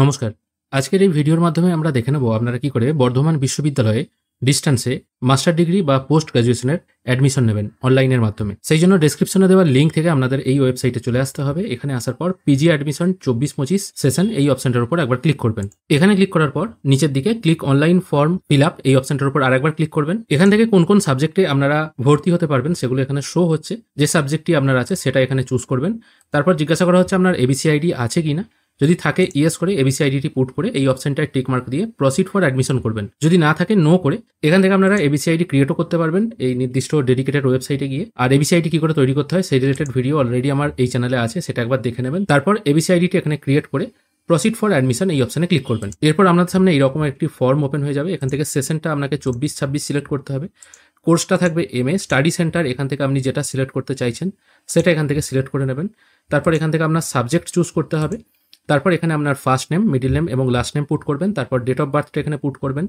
নমস্কার আজকের এই ভিডিওর মাধ্যমে আমরা দেখে নেব আপনারা কি করে বর্ধমান বিশ্ববিদ্যালয়ে ডিস্টান্সে মাস্টার ডিগ্রি বা পোস্ট গ্র্যাজুয়েশনের অ্যাডমিশন নেবেন অনলাইনের মাধ্যমে সেই জন্য ডেসক্রিপশনে দেওয়ার লিঙ্ক থেকে আপনাদের এই ওয়েবসাইটে চলে আসতে হবে এখানে আসার পর পিজি অ্যাডমিশন চব্বিশ পঁচিশ সেশন এই অপশনটার উপর একবার ক্লিক করবেন এখানে ক্লিক করার পর নিচের দিকে click online form fill up এই অপশনটার উপর আর একবার ক্লিক করবেন এখান থেকে কোন কোন সাবজেক্টে আপনারা ভর্তি হতে পারবেন সেগুলো এখানে শো হচ্ছে যে সাবজেক্টটি আপনার আছে সেটা এখানে চুজ করবেন তারপর জিজ্ঞাসা করা হচ্ছে আপনার এবিসিআইডি আছে কি না যদি থাকে ইয়েস করে আইডিটি পুট করে এই অপশনটায় টিক মার্ক দিয়ে প্রসিড ফর অ্যাডমিশন করবেন যদি না থাকে নো করে এখান থেকে আপনারা আইডি ক্রিয়েটও করতে পারবেন এই নির্দিষ্ট ডেডিকেটেড ওয়েবসাইটে গিয়ে আর এবিসিআইডি কি করে তৈরি করতে হয় সেই রিলেটেড ভিডিও অলরেডি আমার এই চ্যানেলে আছে সেটা একবার দেখে নেবেন তারপর আইডিটি এখানে ক্রিয়েট করে প্রসিড ফর অ্যাডমিশন এই অপশানে ক্লিক করবেন এরপর আপনার সামনে এইরকম একটি ফর্ম ওপেন হয়ে যাবে এখান থেকে সেশনটা আপনাকে চব্বিশ ছাব্বিশ সিলেক্ট করতে হবে কোর্সটা থাকবে এম এ স্টাডি সেন্টার এখান থেকে আপনি যেটা সিলেক্ট করতে চাইছেন সেটা এখান থেকে সিলেক্ট করে নেবেন তারপর এখান থেকে আপনার সাবজেক্ট চুজ করতে হবে তারপর এখানে আপনার ফার্স্ট নেম মিডিল নেম এবং লাস্ট নেম পুট করবেন তারপর ডেট অফ বার্থটা এখানে পুট করবেন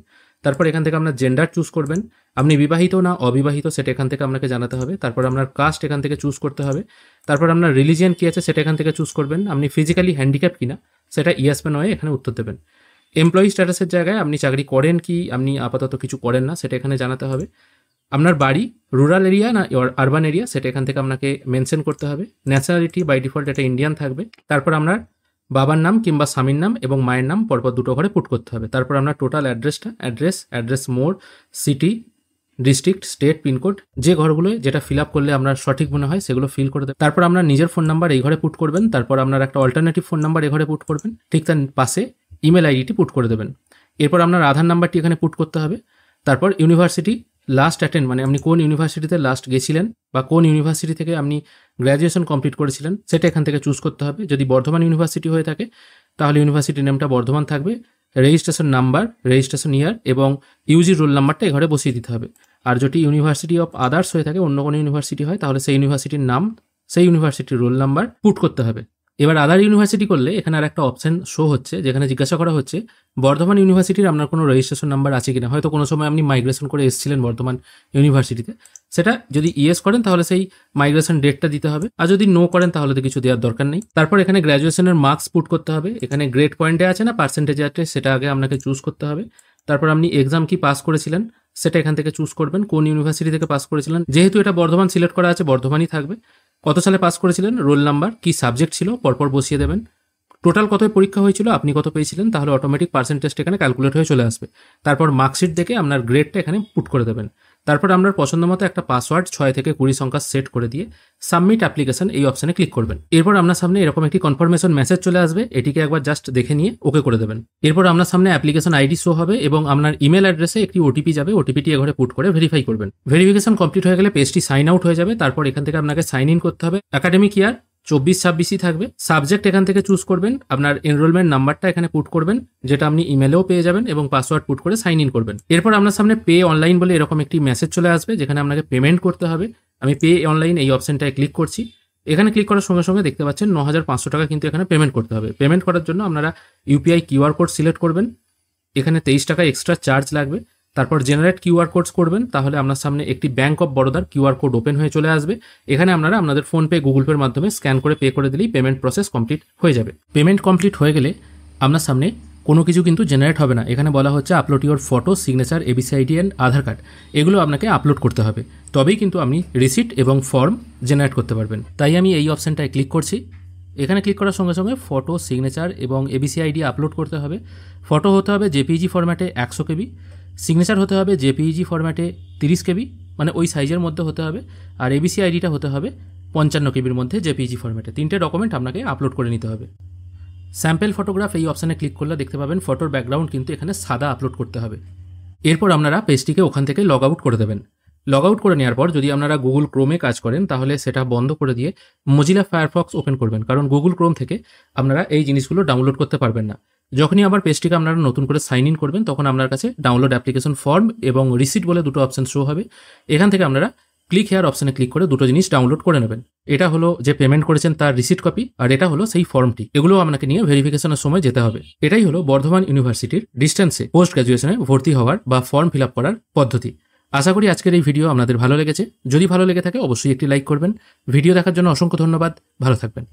তারপর এখান থেকে আপনার জেন্ডার চুজ করবেন আপনি বিবাহিত না অবিবাহিত সেটা এখান থেকে আপনাকে জানাতে হবে তারপর আপনার কাস্ট এখান থেকে চুজ করতে হবে তারপর আপনার রিলিজিয়ান কী আছে সেটা এখান থেকে চুজ করবেন আপনি ফিজিক্যালি হ্যান্ডিক্যাপ কিনা সেটা ইয়েস বা নয় এখানে উত্তর দেবেন এমপ্লয়ি স্ট্যাটাসের জায়গায় আপনি চাকরি করেন কি আপনি আপাতত কিছু করেন না সেটা এখানে জানাতে হবে আপনার বাড়ি রুরাল এরিয়া না আরবান এরিয়া সেটা এখান থেকে আপনাকে মেনশন করতে হবে ন্যাশনালিটি বাই ডিফল্ট এটা ইন্ডিয়ান থাকবে তারপর আপনার বাবার নাম কিংবা স্বামীর নাম এবং মায়ের নাম পরপর দুটো ঘরে পুট করতে হবে তারপর আমরা টোটাল অ্যাড্রেসটা অ্যাড্রেস অ্যাড্রেস মোড় সিটি ডিস্ট্রিক্ট স্টেট পিনকোড যে ঘরগুলো যেটা ফিল আপ করলে আমরা সঠিক মনে হয় সেগুলো ফিল করে দেবেন তারপর আপনার নিজের ফোন নাম্বার এই ঘরে পুট করবেন তারপর আপনার একটা অল্টারনেটিভ ফোন নাম্বার এ ঘরে পুট করবেন ঠিক তার পাশে ইমেল আইডিটি পুট করে দেবেন এরপর আপনার আধার নাম্বারটি এখানে পুট করতে হবে তারপর ইউনিভার্সিটি লাস্ট অ্যাটেন্ড মানে আপনি কোন ইউনিভার্সিটিতে লাস্ট গেছিলেন বা কোন ইউনিভার্সিটি থেকে আপনি গ্র্যাজুয়েশন কমপ্লিট করেছিলেন সেটা এখান থেকে চুজ করতে হবে যদি বর্ধমান ইউনিভার্সিটি হয়ে থাকে তাহলে ইউনিভার্সিটি নেমটা বর্ধমান থাকবে রেজিস্ট্রেশন নাম্বার রেজিস্ট্রেশন ইয়ার এবং ইউজির রোল নাম্বারটা ঘরে বসিয়ে দিতে হবে আর যদি ইউনিভার্সিটি অফ আদার্স হয়ে থাকে অন্য কোনো ইউনিভার্সিটি হয় তাহলে সেই ইউনিভার্সিটির নাম সেই ইউনিভার্সিটির রোল নাম্বার পুট করতে হবে এবার আদার ইউনিভার্সিটি করলে এখানে আর একটা অপশান শো হচ্ছে যেখানে জিজ্ঞাসা করা হচ্ছে বর্ধমান ইউনিভার্সিটির আপনার কোনো রেজিস্ট্রেশন নাম্বার আছে কিনা হয়তো কোনো সময় আপনি মাইগ্রেশন করে এসেছিলেন বর্ধমান ইউনিভার্সিটিতে সেটা যদি ইয়েস করেন তাহলে সেই মাইগ্রেশন ডেটটা দিতে হবে আর যদি নো করেন তাহলে তো কিছু দেওয়ার দরকার নেই তারপর এখানে গ্র্যাজুয়েশনের মার্কস পুট করতে হবে এখানে গ্রেড পয়েন্টে আছে না পার্সেন্টেজে আছে সেটা আগে আপনাকে চুজ করতে হবে তারপর আপনি এক্সাম কি পাস করেছিলেন সেটা এখান থেকে চুজ করবেন কোন ইউনিভার্সিটি থেকে পাস করেছিলেন যেহেতু এটা বর্ধমান সিলেক্ট করা আছে বর্ধমানই থাকবে কত সালে পাস করেছিলেন রোল নাম্বার কি সাবজেক্ট ছিল পরপর বসিয়ে দেবেন টোটাল কত পরীক্ষা হয়েছিল আপনি কত পেয়েছিলেন তাহলে অটোমেটিক পার্সেন্টেজটা এখানে ক্যালকুলেট হয়ে চলে আসবে তারপর মার্কশিট দেখে আপনার গ্রেডটা এখানে পুট করে দেবেন তারপর আপনার পছন্দ মতো একটা পাসওয়ার্ড ছয় থেকে কুড়ি সংখ্যা সেট করে দিয়ে সাবমিট অ্যাপ্লিকেশন এই অপশানে ক্লিক করবেন এরপর আপনার সামনে এরকম একটি কনফার্মেশন মেসেজ চলে আসবে এটিকে একবার জাস্ট দেখে নিয়ে ওকে করে দেবেন এরপর আপনার সামনে অ্যাপ্লিকেশন আইডি শো হবে এবং আপনার ইমেল অ্যাড্রেসে একটি ওটিপি যাবে ওটিপিটি ঘরে পুট করে ভেরিফাই করবেন ভেরিফিকেশন কমপ্লিট হয়ে গেলে পেজটি সাইন আউট হয়ে যাবে তারপর এখান থেকে আপনাকে সাইন ইন করতে হবে একাডেমিক ইয়ার চব্বিশ ছাব্বিশই থাকবে সাবজেক্ট এখান থেকে চুজ করবেন আপনার এনরোলমেন্ট নাম্বারটা এখানে পুট করবেন যেটা আপনি ইমেলেও পেয়ে যাবেন এবং পাসওয়ার্ড পুট করে সাইন ইন করবেন এরপর আপনার সামনে পে অনলাইন বলে এরকম একটি মেসেজ চলে আসবে যেখানে আপনাকে পেমেন্ট করতে হবে আমি পে অনলাইন এই অপশনটায় ক্লিক করছি এখানে ক্লিক করার সঙ্গে সঙ্গে দেখতে পাচ্ছেন ন হাজার পাঁচশো টাকা কিন্তু এখানে পেমেন্ট করতে হবে পেমেন্ট করার জন্য আপনারা ইউপিআই কিউআর কোড সিলেক্ট করবেন এখানে তেইশ টাকা এক্সট্রা চার্জ লাগবে তারপর জেনারেট কিউআর কোডস করবেন তাহলে আপনার সামনে একটি ব্যাঙ্ক অফ বরোদার কিউআর কোড ওপেন হয়ে চলে আসবে এখানে আপনারা আপনাদের ফোনপে গুগল পের মাধ্যমে স্ক্যান করে পে করে দিলেই পেমেন্ট প্রসেস কমপ্লিট হয়ে যাবে পেমেন্ট কমপ্লিট হয়ে গেলে আপনার সামনে কোনো কিছু কিন্তু জেনারেট হবে না এখানে বলা হচ্ছে upload your photo signature ABC ID and Aadhaar card এগুলো আপনাকে আপলোড করতে হবে তবেই কিন্তু আপনি রিসিট এবং ফর্ম জেনারেট করতে পারবেন তাই আমি এই অপশানটায় ক্লিক করছি এখানে ক্লিক করার সঙ্গে সঙ্গে ফটো সিগনেচার এবং এবিসিআইডি আপলোড করতে হবে ফটো হতে হবে জেপিজি ফরম্যাটে e একশো কেবি সিগনেচার হতে হবে জেপিইজি ফরম্যাটে e তিরিশ কেবি মানে ওই সাইজের মধ্যে হতে হবে আর এবিসি আইডিটা হতে হবে পঞ্চান্ন কেবির মধ্যে জেপিজি ফরম্যাটে e তিনটে ডকুমেন্ট আপনাকে আপলোড করে নিতে হবে স্যাম্পেল ফটোগ্রাফ এই অপশানে ক্লিক করলে দেখতে পাবেন ফটোর ব্যাকগ্রাউন্ড কিন্তু এখানে সাদা আপলোড করতে হবে এরপর আপনারা পেজটিকে ওখান থেকে লগ আউট করে দেবেন লগ আউট করে নেওয়ার পর যদি আপনারা গুগল ক্রোমে কাজ করেন তাহলে সেটা বন্ধ করে দিয়ে মজিলা ফায়ারফক্স ওপেন করবেন কারণ গুগল ক্রোম থেকে আপনারা এই জিনিসগুলো ডাউনলোড করতে পারবেন না যখনই আবার পেজটিকে আপনারা নতুন করে সাইন ইন করবেন তখন আপনার কাছে ডাউনলোড অ্যাপ্লিকেশন ফর্ম এবং রিসিট বলে দুটো অপশান শো হবে এখান থেকে আপনারা ক্লিক হেয়ার অপশানে ক্লিক করে দুটো জিনিস ডাউনলোড করে নেবেন এটা হলো যে পেমেন্ট করেছেন তার রিসিট কপি আর এটা হলো সেই ফর্মটি এগুলো আপনাকে নিয়ে ভেরিফিকেশনের সময় যেতে হবে এটাই হলো বর্ধমান ইউনিভার্সিটির ডিস্টেন্সে পোস্ট গ্রাজুয়েশনে ভর্তি হওয়ার বা ফর্ম ফিল করার পদ্ধতি আশা করি আজকের এই ভিডিও আপনাদের ভালো লেগেছে যদি ভালো লেগে থাকে অবশ্যই একটি লাইক করবেন ভিডিও দেখার জন্য অসংখ্য ধন্যবাদ ভালো থাকবেন